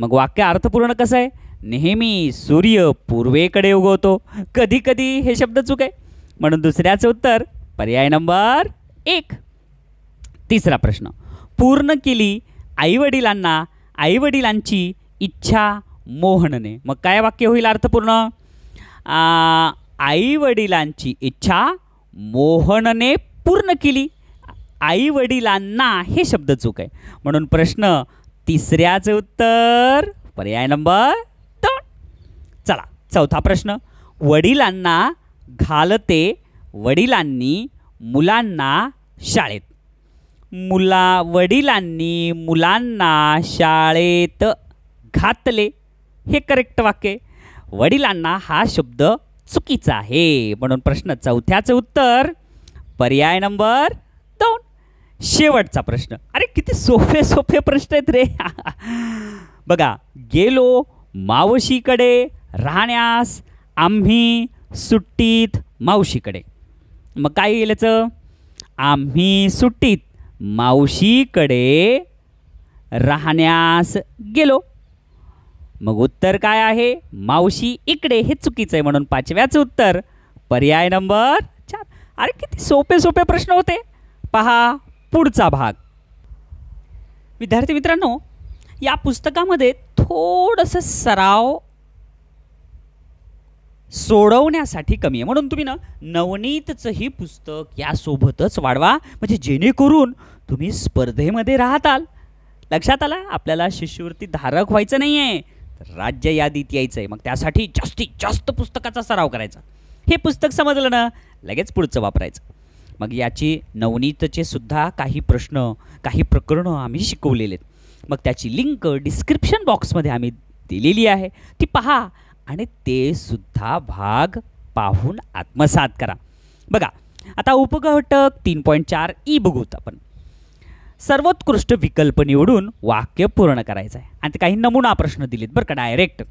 मग वाक्य अर्थपूर्ण कसं आहे नेहमी सूर्य पूर्वेकडे उगवतो कधी कधी हे शब्द चूक आहे म्हणून दुसऱ्याचं उत्तर पर्याय नंबर एक तिसरा प्रश्न पूर्ण केली आईवडिलांना आईवडिलांची इच्छा मोहनने मग काय वाक्य होईल अर्थपूर्ण आईवडिलांची इच्छा मोहनने पूर्ण केली आई वडिलांना हे शब्द चूक आहे म्हणून प्रश्न तिसऱ्याचं उत्तर पर्याय नंबर दोन चला चौथा प्रश्न वडिलांना घालते वडिलांनी मुलांना शाळेत मुला वडिलांनी मुलांना शाळेत घातले हे करेक्ट वाक्य वडिलांना हा शब्द चुकीचा आहे म्हणून प्रश्न चौथ्याचं उत्तर पर्याय नंबर दोन शेवटचा प्रश्न अरे किती सोपे सोपे प्रश्न आहेत रे बघा गेलो मावशीकडे राहण्यास आम्ही सुट्टीत मावशीकडे मग काय गेल्याचं आम्ही सुट्टीत मावशीकडे राहण्यास गेलो मग उत्तर काय आहे मावशी इकडे हे चुकीचं आहे म्हणून पाचव्याचं उत्तर पर्याय नंबर अरे किती सोपे सोपे प्रश्न होते पहा पुढचा भाग विद्यार्थी मित्रांनो या पुस्तकामध्ये थोडंसं सराव सोडवण्यासाठी कमी आहे म्हणून तुम्ही ना नवनीतचं ही पुस्तक यासोबतच वाढवा म्हणजे जेणेकरून तुम्ही स्पर्धेमध्ये राहताल लक्षात आला आपल्याला शिष्यवृत्ती धारक व्हायचं नाही आहे तर राज्य यादीत यायचं आहे मग त्यासाठी जास्तीत जास्त पुस्तकाचा सराव करायचा हे पुस्तक समजलं ना लगेच पुढचं वापरायचं मग याची नवनीतचे सुद्धा काही प्रश्न काही प्रकरणं आम्ही शिकवलेले आहेत मग त्याची लिंक डिस्क्रिप्शन बॉक्समध्ये आम्ही दिलेली आहे ती पहा आणि ते सुद्धा भाग पाहून आत्मसात करा बघा आता उपघटक तीन पॉईंट चार ई बघूत आपण सर्वोत्कृष्ट विकल्प निवडून वाक्य पूर्ण करायचं आहे आणि ते काही नमुना प्रश्न दिलेत बरं का डायरेक्ट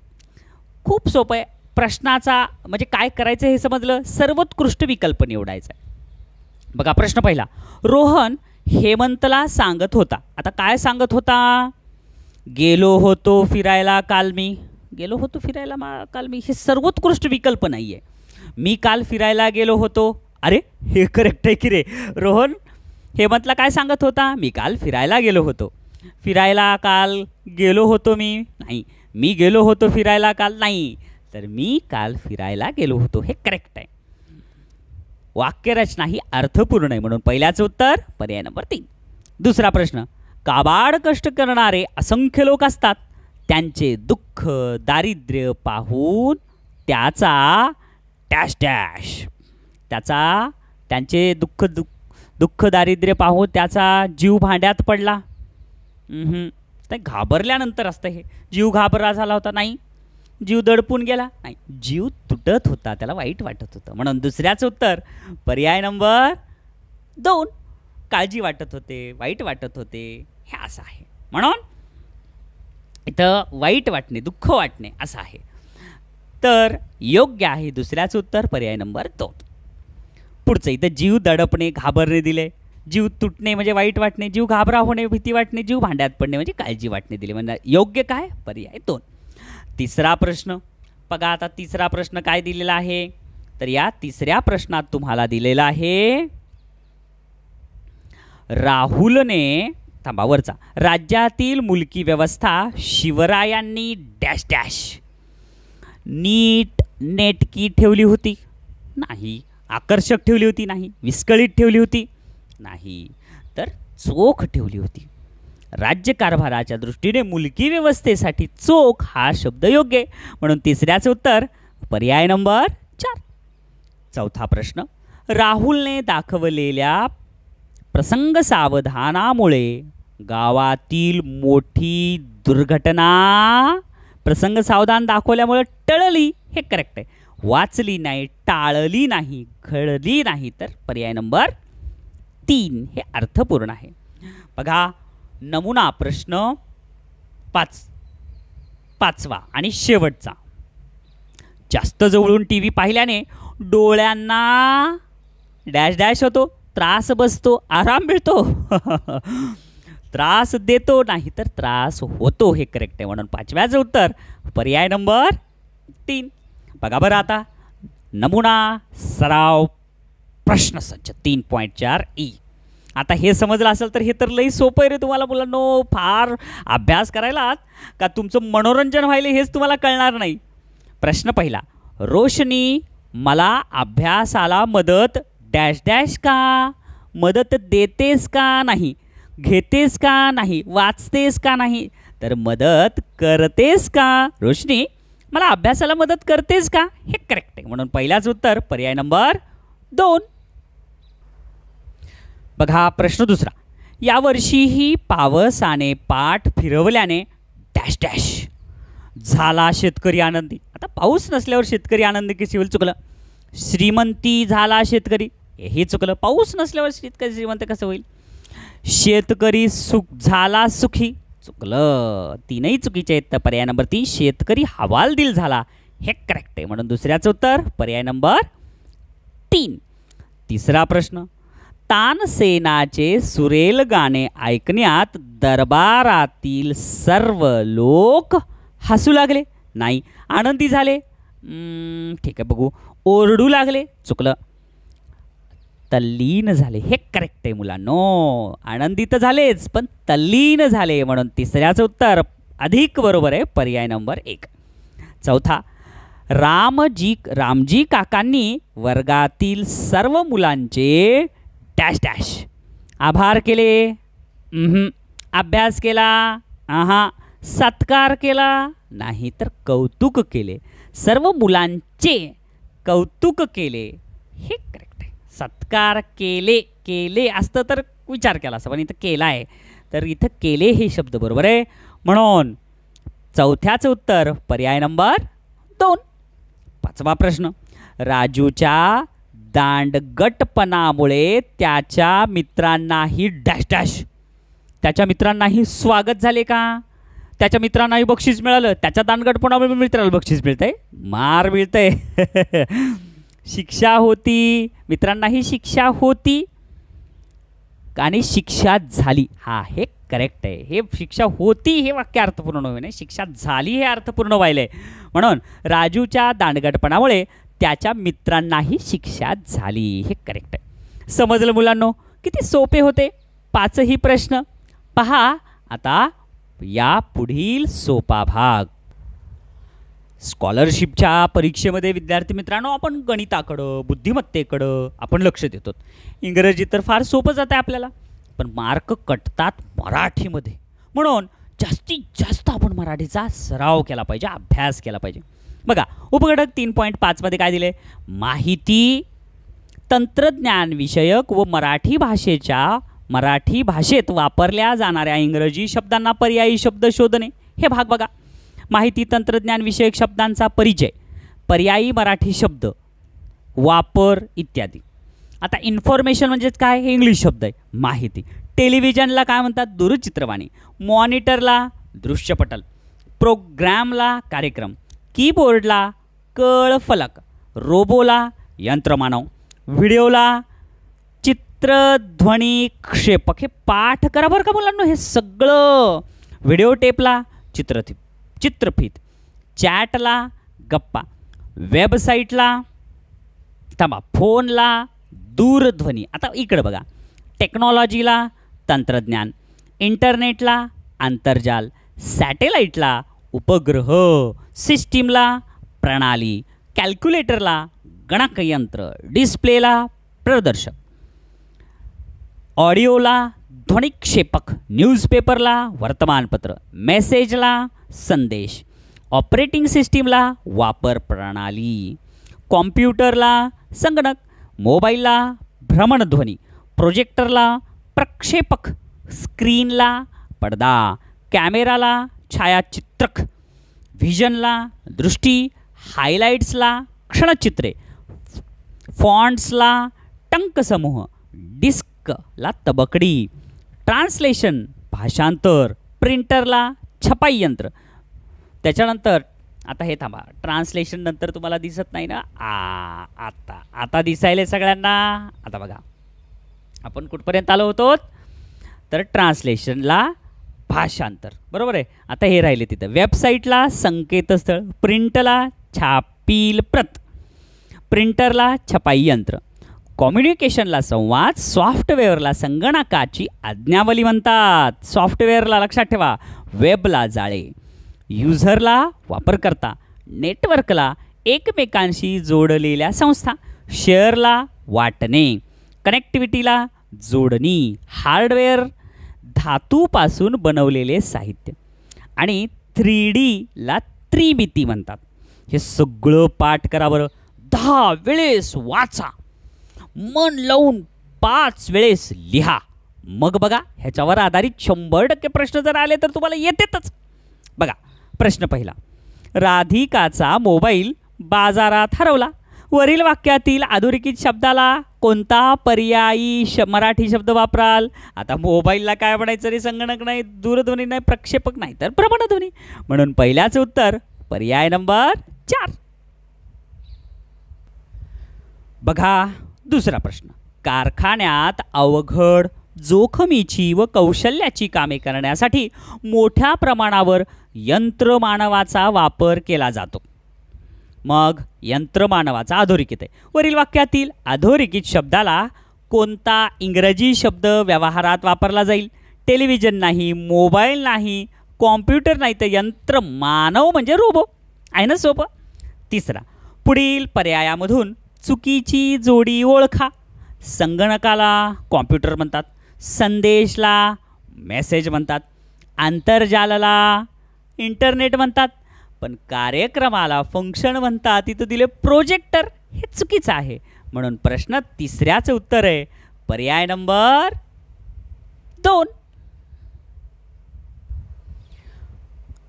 खूप सोपं आहे प्रश्नाचा म्हणजे काय करायचं हे समजलं सर्वोत्कृष्ट विकल्प निवडायचा आहे बघा प्रश्न पहिला रोहन हेमंतला सांगत होता आता काय सांगत होता गेलो होतो फिरायला काल मी गेलो होतो फिरायला मा काल मी हे सर्वोत्कृष्ट विकल्प नाही आहे मी काल फिरायला गेलो होतो अरे हे करेक्ट आहे की रे रोहन हेमंतला काय सांगत होता मी काल फिरायला गेलो होतो फिरायला काल गेलो होतो मी नाही मी गेलो होतो फिरायला काल नाही तर मी काल फिरायला गेलो होतो हे करेक्ट आहे वाक्यरचना ही अर्थपूर्ण आहे म्हणून पहिल्याचं उत्तर पर्याय नंबर तीन दुसरा प्रश्न काबाड कष्ट करणारे असंख्य लोक असतात त्यांचे दुःख दारिद्र्य पाहून त्याचा टॅश डॅश त्याचा त्यांचे दुःख दुःख दुःख दारिद्र्य पाहून त्याचा जीव भांड्यात पडला ते घाबरल्यानंतर असतं हे जीव घाबरला झाला होता नाही जीव दडपून गेला नाही जीव तुटत होता त्याला वाईट वाटत होतं म्हणून दुसऱ्याचं उत्तर पर्याय नंबर दोन काळजी वाटत होते वाईट वाटत होते हे असं आहे म्हणून इथं वाईट वाटणे दुःख वाटणे असं आहे तर योग्य आहे दुसऱ्याचं उत्तर पर्याय नंबर दोन पुढचं इथं जीव दडपणे घाबरणे दिले जीव तुटणे म्हणजे वाईट वाटणे जीव घाबरा होणे भीती वाटणे जीव भांड्यात पडणे म्हणजे काळजी वाटणे दिले म्हणजे योग्य काय पर्याय दोन तिसरा प्रश्न बघा आता तिसरा प्रश्न काय दिलेला आहे तर या तिसऱ्या प्रश्नात तुम्हाला दिलेला आहे राहुलने थांबावरचा राज्यातील मुलकी व्यवस्था शिवरायांनी डॅश डॅश नीट नेटकी ठेवली होती नाही आकर्षक ठेवली होती नाही विस्कळीत ठेवली होती नाही तर चोख ठेवली होती राज्यकारभाराच्या दृष्टीने मुलगी व्यवस्थेसाठी चोख हा शब्द योग्य आहे म्हणून तिसऱ्याचं उत्तर पर्याय नंबर चार चौथा प्रश्न राहुलने दाखवलेल्या प्रसंग सावधानामुळे गावातील मोठी दुर्घटना प्रसंग सावधान दाखवल्यामुळे टळली हे करेक्ट आहे वाचली नाही टाळली नाही घडली नाही तर पर्याय नंबर तीन हे अर्थपूर्ण आहे बघा नमुना प्रश्न पाच पाचवा आणि शेवटचा जास्त जवळून टी व्ही पाहिल्याने डोळ्यांना डॅश डॅश होतो त्रास बसतो आराम मिळतो त्रास देतो नाही तर त्रास होतो हे करेक्ट आहे म्हणून पाचव्याचं उत्तर पर्याय नंबर तीन बघा बरं आता नमुना सराव प्रश्न संच तीन पॉईंट चार ई e. आता हे समजलं असेल तर हे तर लई सोपं आहे रे तुम्हाला मुलांनो फार अभ्यास करायला का तुमचं मनोरंजन व्हायला हेच तुम्हाला कळणार नाही प्रश्न पहिला रोशनी मला अभ्यासाला मदत डॅश डॅश का मदत देतेस का नाही घेतेस का नाही वाचतेस का नाही तर मदत करतेस का रोशनी मला अभ्यासाला मदत करतेस का हे करेक्ट आहे म्हणून पहिलाच उत्तर पर्याय नंबर दोन बघा प्रश्न दुसरा यावर्षीही पावसाने पाठ फिरवल्याने डॅश डॅश झाला शेतकरी आनंदी आता पाऊस नसल्यावर शेतकरी आनंदी की होईल चुकलं श्रीमंती झाला शेतकरी हे चुकलं पाऊस नसल्यावर शेतकरी श्रीमंत कसं होईल शेतकरी सुख झाला सुखी चुकलं तीनही चुकीचे आहेत तर पर्याय नंबर तीन शेतकरी हवालदिल झाला हे करेक्ट आहे म्हणून दुसऱ्याचं उत्तर पर्याय नंबर तीन तिसरा प्रश्न तानसेनाचे सुरेल गाणे ऐकण्यात दरबारातील सर्व लोक हसू लागले नाही आनंदी झाले ठीक आहे बघू ओरडू लागले चुकलं तल्लीन झाले हे करेक्ट आहे मुलांनो आनंदी तर झालेच पण तल्लीन झाले म्हणून तिसऱ्याचं उत्तर अधिक बरोबर आहे पर्याय नंबर एक चौथा रामजी रामजी काकांनी वर्गातील सर्व मुलांचे डॅश डॅश आभार केले अभ्यास केला आहा सत्कार केला नाही तर कौतुक केले सर्व मुलांचे कौतुक केले हे करेक्ट आहे सत्कार केले केले असतं तर विचार केला असं पण इथं केला आहे तर इथं केले हे शब्द बरोबर आहे म्हणून चौथ्याचं उत्तर पर्याय नंबर दोन पाचवा प्रश्न राजूच्या दांडगटपणामुळे त्याच्या मित्रांनाही डॅश डॅश त्याच्या मित्रांनाही स्वागत झाले का त्याच्या मित्रांनाही बक्षीस मिळालं त्याच्या दांडगटपणामुळे मित्राला बक्षीस मिळतंय मार मिळतंय शिक्षा होती मित्रांनाही शिक्षा होती आणि शिक्षा झाली हा हे करेक्ट आहे हे शिक्षा होती हे वाक्य अर्थपूर्ण होईल शिक्षा झाली हे अर्थपूर्ण व्हायलं आहे म्हणून राजूच्या दांडगटपणामुळे त्याच्या मित्रांनाही शिक्षा झाली हे करेक्ट आहे समजलं मुलांनो किती सोपे होते पाचही प्रश्न पहा आता या पुढील सोपा भाग स्कॉलरशिपच्या परीक्षेमध्ये विद्यार्थी मित्रांनो आपण गणिताकडं बुद्धिमत्तेकडं आपण लक्ष देतो इंग्रजी तर फार सोपं जात आहे आपल्याला पण मार्क कटतात मराठीमध्ये म्हणून जास्तीत जास्त आपण मराठीचा सराव केला पाहिजे अभ्यास केला पाहिजे बघा उपघटक तीन पॉईंट पाचमध्ये काय दिले माहिती तंत्रज्ञानविषयक व मराठी भाषेच्या मराठी भाषेत वापरल्या जाणाऱ्या इंग्रजी शब्दांना पर्यायी शब्द शोधणे हे भाग बघा माहिती तंत्रज्ञानविषयक शब्दांचा परिचय पर्यायी मराठी शब्द वापर इत्यादी आता इन्फॉर्मेशन म्हणजेच काय हे इंग्लिश शब्द आहे माहिती टेलिव्हिजनला काय म्हणतात दूरचित्रवाणी मॉनिटरला दृश्यपटल प्रोग्रॅमला कार्यक्रम कीबोर्डला कळफलक रोबोला यंत्रमानव व्हिडिओला चित्रध्वनी क्षेपक हे पाठ करा बरं का मुलांना हे सगळं व्हिडिओ टेपला चित्र चित्रफित चॅटला गप्पा वेबसाईटला थांबा फोनला दूरध्वनी आता इकडं बघा टेक्नॉलॉजीला तंत्रज्ञान इंटरनेटला आंतरजाल सॅटेलाईटला उपग्रह सिस्टीमला प्रणाली कॅल्क्युलेटरला गणकयंत्र डिस्प्लेला प्रदर्शक ऑडिओला ध्वनिक्षेपक न्यूजपेपरला वर्तमानपत्र मेसेजला संदेश ऑपरेटिंग सिस्टीमला वापर प्रणाली कॉम्प्युटरला संगणक मोबाईलला भ्रमणध्वनी प्रोजेक्टरला प्रक्षेपक स्क्रीनला पडदा कॅमेराला छायाचित्रक व्हिजनला दृष्टी हायलाइट्सला क्षणचित्रे फॉन्ट्सला टंकसमूह डिस्कला तबकडी ट्रान्सलेशन भाषांतर प्रिंटरला छपाई यंत्र त्याच्यानंतर आता हे थांबा ट्रान्सलेशन नंतर तुम्हाला दिसत नाही ना आ आता आता दिसायले सगळ्यांना आता बघा आपण कुठपर्यंत आलो होतो तर ट्रान्सलेशनला भाषांतर बरोबर आहे आता हे राहिले तिथं वेबसाईटला संकेतस्थळ प्रिंटला छापील प्रत प्रिंटरला छपाई यंत्र कॉम्युनिकेशनला संवाद सॉफ्टवेअरला संगणकाची आज्ञावली म्हणतात सॉफ्टवेअरला लक्षात ठेवा वेबला जाळे युझरला वापरकर्ता नेटवर्कला एकमेकांशी जोडलेल्या संस्था शेअरला वाटणे कनेक्टिव्हिटीला जोडणी हार्डवेअर धातूपासून बनवलेले साहित्य आणि थ्री ला त्रिमिती म्हणतात हे सगळं पाठ करा बरं दहा वेळेस वाचा मन लावून पाच वेळेस लिहा मग बघा ह्याच्यावर आधारित शंभर टक्के प्रश्न जर आले तर तुम्हाला येतेतच बघा प्रश्न पहिला राधिकाचा मोबाईल बाजारात हरवला वरील वाक्यातील अधोरेखित शब्दाला कोणता पर्यायी श मराठी शब्द वापराल आता मोबाईलला काय म्हणायचं रे संगणक नाही दूरध्वनी नाही प्रक्षेपक नाही तर प्रमाणध्वनी म्हणून पहिल्याचं उत्तर पर्याय नंबर चार बघा दुसरा प्रश्न कारखान्यात अवघड जोखमीची व कौशल्याची कामे करण्यासाठी मोठ्या प्रमाणावर यंत्रमानवाचा वापर केला जातो मग यंत्रमानवाचा अधोरेखित आहे वरील वाक्यातील अधोरेखित शब्दाला कोणता इंग्रजी शब्द व्यवहारात वापरला जाईल टेलिव्हिजन नाही मोबाईल नाही कॉम्प्युटर नाही तर यंत्रमानव म्हणजे रोबो आहे ना सोपं तिसरा पुढील पर्यायामधून चुकीची जोडी ओळखा संगणकाला कॉम्प्युटर म्हणतात संदेशला मेसेज म्हणतात आंतरजालाला इंटरनेट म्हणतात पण कार्यक्रमाला फंक्शन म्हणतात तिथं दिले प्रोजेक्टर हे चुकीचं आहे म्हणून प्रश्न तिसऱ्याचं उत्तर आहे पर्याय नंबर दोन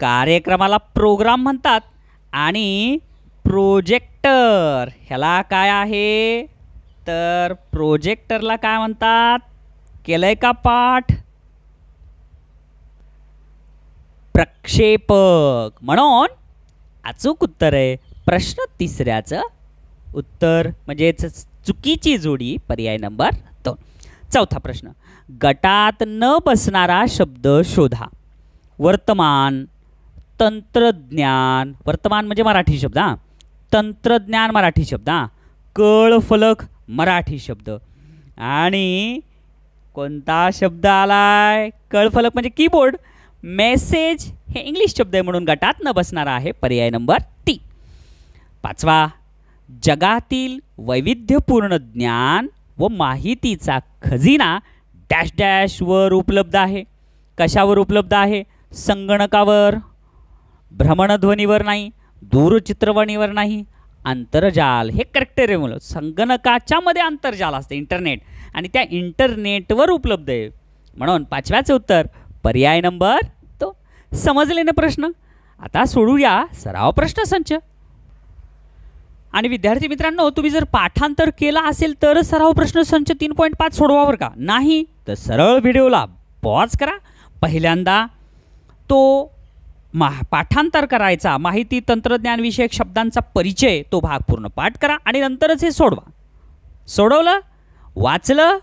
कार्यक्रमाला प्रोग्राम म्हणतात आणि प्रोजेक्टर ह्याला काय आहे तर प्रोजेक्टरला काय म्हणतात केलंय का पाठ प्रक्षेपक म्हणून अचूक उत्तर आहे प्रश्न तिसऱ्याचं उत्तर म्हणजेच चुकीची जोडी पर्याय नंबर दोन चौथा प्रश्न गटात न बसणारा शब्द शोधा वर्तमान तंत्रज्ञान वर्तमान म्हणजे मराठी शब्द हां तंत्रज्ञान मराठी शब्द हां कळफलक मराठी शब्द आणि कोणता शब्द आलाय कळफलक म्हणजे कीबोर्ड मेसेज हे इंग्लिश शब्द आहे म्हणून गटात न बसणारा आहे पर्याय नंबर ती पाचवा जगातील वैविध्यपूर्ण ज्ञान व माहितीचा खजिना डॅश डॅशवर उपलब्ध आहे कशावर उपलब्ध आहे संगणकावर भ्रमणध्वनीवर नाही दूरचित्रवाणीवर नाही आंतरजाल हे करेक्ट आहे मुलं संगणकाच्या मध्ये आंतरजाल असते इंटरनेट आणि त्या इंटरनेटवर उपलब्ध आहे म्हणून पाचव्याचं उत्तर पर्याय नंबर तो समजले ना प्रश्न आता सोडूया सराव प्रश्न संच आणि विद्यार्थी मित्रांनो तुम्ही जर पाठांतर केला असेल तर सराव प्रश्न संच तीन पॉईंट पाच सोडवावर का नाही तर सरळ व्हिडिओला पॉज करा पहिल्यांदा तो मा पाठांतर करायचा माहिती तंत्रज्ञानविषयक शब्दांचा परिचय तो भाग पूर्ण पाठ करा आणि नंतरच हे सोडवा सोडवलं वाचलं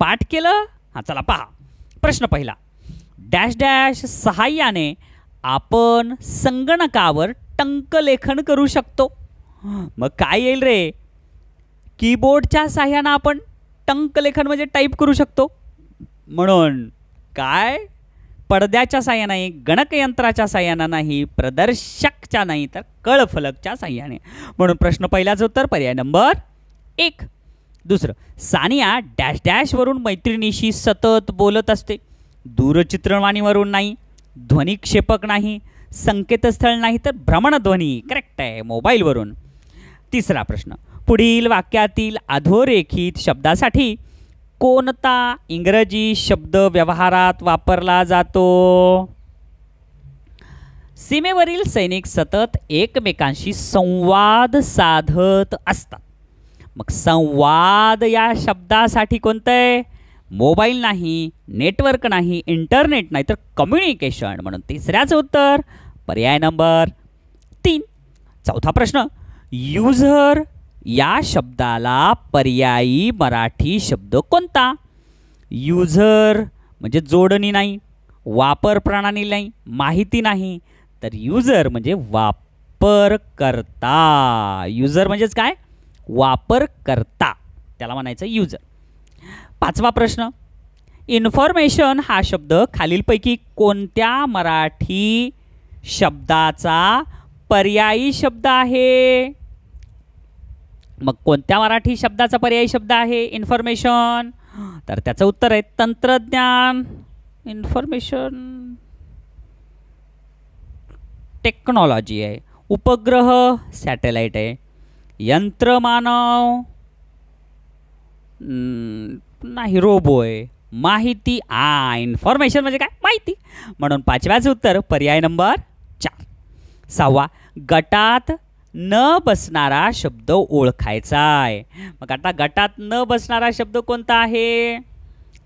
पाठ केलं हां चला पहा प्रश्न पहिला डॅश डॅश सहाय्याने आपण संगणकावर टंकलेखन करू शकतो मग काय येईल रे कीबोर्डच्या सहाय्यानं आपण टंकलेखन म्हणजे टाईप करू शकतो म्हणून काय पडद्याच्या साह्या नाही गणकयंत्राच्या साह्यानं नाही प्रदर्शकच्या नाही तर कळफलकच्या साह्याने म्हणून प्रश्न पहिलाच उत्तर पर्याय नंबर एक दुसरं सानिया डॅश डॅशवरून मैत्रिणीशी सतत बोलत असते दूरचित्रवाणीवरून नाही ध्वनिक्षेपक नाही संकेतस्थळ नाही तर भ्रमणध्वनी करेक्ट आहे मोबाईलवरून तिसरा प्रश्न पुढील वाक्यातील अधोरेखित शब्दासाठी कोणता इंग्रजी शब्द व्यवहारात वापरला जातो सीमेवरील सैनिक सतत एकमेकांशी संवाद साधत असतात मग संवाद या शब्दासाठी कोणतं आहे मोबाईल नाही नेटवर्क नाही इंटरनेट नाही तर कम्युनिकेशन म्हणून तिसऱ्याचं उत्तर पर्याय नंबर तीन चौथा प्रश्न युझर या शब्दाला पर्यायी मराठी शब्द कोणता युझर म्हणजे जोडणी नाही वापर प्रणाली नाही माहिती नाही तर युजर म्हणजे वापरकर्ता युजर म्हणजेच काय वापरकर्ता त्याला म्हणायचं युजर पाचवा प्रश्न इन्फॉर्मेशन हा शब्द खालीलपैकी कोणत्या मराठी शब्दाचा पर्यायी शब्द आहे मग कोणत्या मराठी शब्दाचा पर्यायी शब्द आहे इन्फॉर्मेशन तर त्याचं उत्तर आहे तंत्रज्ञान इन्फॉर्मेशन टेक्नॉलॉजी आहे उपग्रह सॅटेलाइट आहे यंत्रमानव नाही रोबोय माहिती आ इन्फॉर्मेशन म्हणजे काय माहिती म्हणून पाचव्याचं उत्तर पर्याय नंबर चार सहावा गटात न बसणारा शब्द ओळखायचा आहे मग आता गटात न बसणारा शब्द कोणता आहे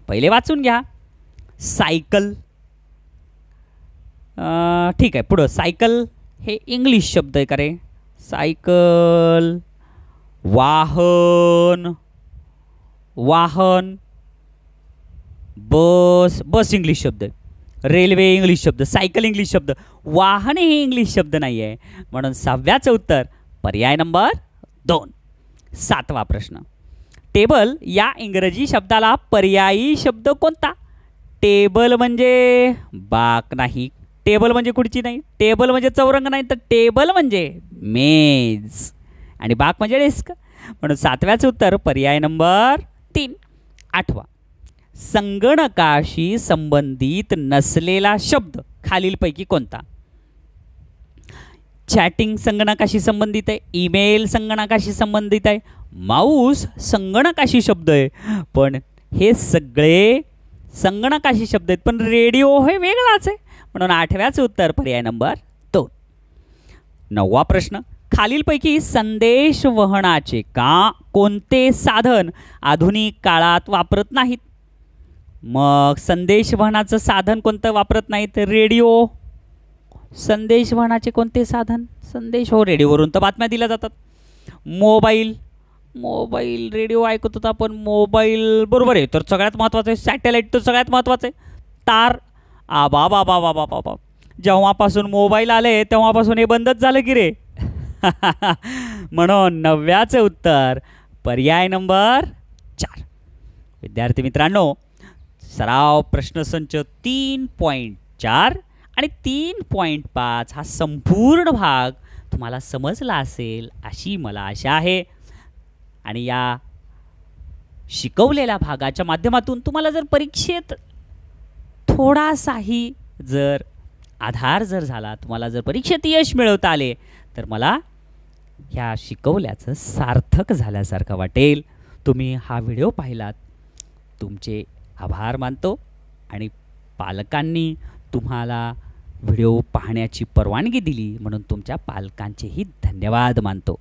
पहिले वाचून घ्या सायकल ठीक आहे पुढं सायकल हे इंग्लिश शब्द आहे का रे सायकल वाहन वाहन बस बस इंग्लिश शब्द रेल्वे इंग्लिश शब्द सायकल इंग्लिश शब्द वाहन हे इंग्लिश शब्द नाही आहे म्हणून सहाव्याचं उत्तर पर्याय नंबर दोन सातवा प्रश्न टेबल या इंग्रजी शब्दाला पर्यायी शब्द कोणता टेबल म्हणजे बाक नाही टेबल म्हणजे खुर्ची नाही टेबल म्हणजे चौरंग नाही तर टेबल म्हणजे मेज आणि बाक म्हणजे डेस्क म्हणून सातव्याचं उत्तर पर्याय नंबर तीन आठवा संगणकाशी संबंधित नसलेला शब्द खालीलपैकी कोणता चॅटिंग संगणकाशी संबंधित आहे ईमेल संगणकाशी संबंधित आहे माऊस संगणकाशी शब्द आहे पण हे सगळे संगणकाशी शब्द आहेत पण रेडिओ हे वेगळाच आहे म्हणून आठव्याचं उत्तर पर्याय नंबर दोन नववा प्रश्न खालीलपैकी संदेश वहनाचे का कोणते साधन आधुनिक काळात वापरत नाहीत मग संदेश वहनाचं साधन कोणतं वापरत नाहीत रेडिओ संदेश वहनाचे कोणते साधन संदेश हो रेडिओवरून तर बातम्या दिल्या जातात मोबाईल मोबाईल रेडिओ ऐकत होता पण मोबाईल बरोबर आहे तर सगळ्यात महत्त्वाचं आहे सॅटेलाईट तर सगळ्यात महत्त्वाचं आहे तार आ बाबा बाबा बाबा जेव्हापासून मोबाईल आले तेव्हापासून हे बंदच झालं की रे म्हणून नव्याचे उत्तर पर्याय नंबर चार विद्यार्थी मित्रांनो सराव प्रश्नसंच तीन पॉईंट चार आणि तीन पॉईंट पाच हा संपूर्ण भाग तुम्हाला समजला असेल अशी मला आशा आहे आणि या शिकवलेल्या भागाच्या माध्यमातून तुम्हाला जर परीक्षेत थोडासाही जर आधार जर झाला तुम्हाला जर परीक्षेत यश मिळवता आले तर मला ह्या शिकवल्याचं सार्थक झाल्यासारखं वाटेल तुम्ही हा व्हिडिओ पाहिलात तुमचे आभार मानतो आणि पालकांनी तुम्हाला व्हिडिओ पाहण्याची परवानगी दिली म्हणून तुमच्या पालकांचेही धन्यवाद मानतो